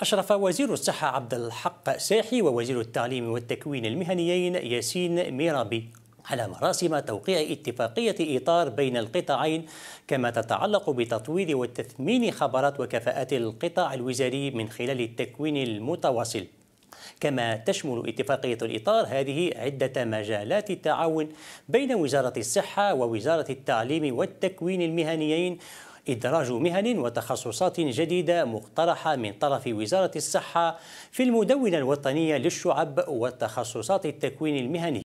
أشرف وزير الصحة عبد الحق ساحي ووزير التعليم والتكوين المهنيين ياسين ميرابي على مراسم توقيع اتفاقية إطار بين القطاعين كما تتعلق بتطوير وتثمين خبرات وكفاءات القطاع الوزاري من خلال التكوين المتواصل كما تشمل اتفاقية الإطار هذه عدة مجالات التعاون بين وزارة الصحة ووزارة التعليم والتكوين المهنيين إدراج مهن وتخصصات جديدة مقترحة من طرف وزارة الصحة في المدونة الوطنية للشعب والتخصصات التكوين المهني